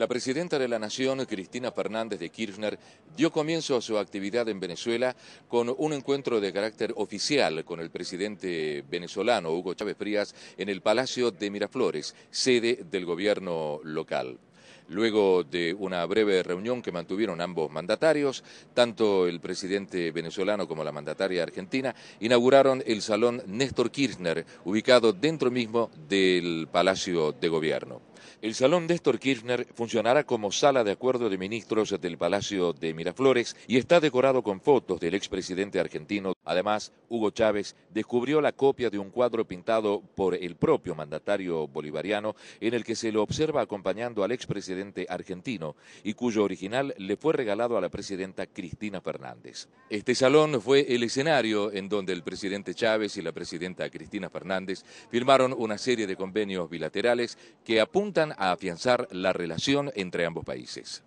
La presidenta de la Nación, Cristina Fernández de Kirchner, dio comienzo a su actividad en Venezuela con un encuentro de carácter oficial con el presidente venezolano, Hugo Chávez Frías, en el Palacio de Miraflores, sede del gobierno local. Luego de una breve reunión que mantuvieron ambos mandatarios, tanto el presidente venezolano como la mandataria argentina inauguraron el Salón Néstor Kirchner, ubicado dentro mismo del Palacio de Gobierno. El salón de Néstor Kirchner funcionará como sala de acuerdo de ministros del Palacio de Miraflores y está decorado con fotos del expresidente argentino. Además, Hugo Chávez descubrió la copia de un cuadro pintado por el propio mandatario bolivariano en el que se lo observa acompañando al expresidente argentino y cuyo original le fue regalado a la presidenta Cristina Fernández. Este salón fue el escenario en donde el presidente Chávez y la presidenta Cristina Fernández firmaron una serie de convenios bilaterales que apuntan apuntan a afianzar la relación entre ambos países.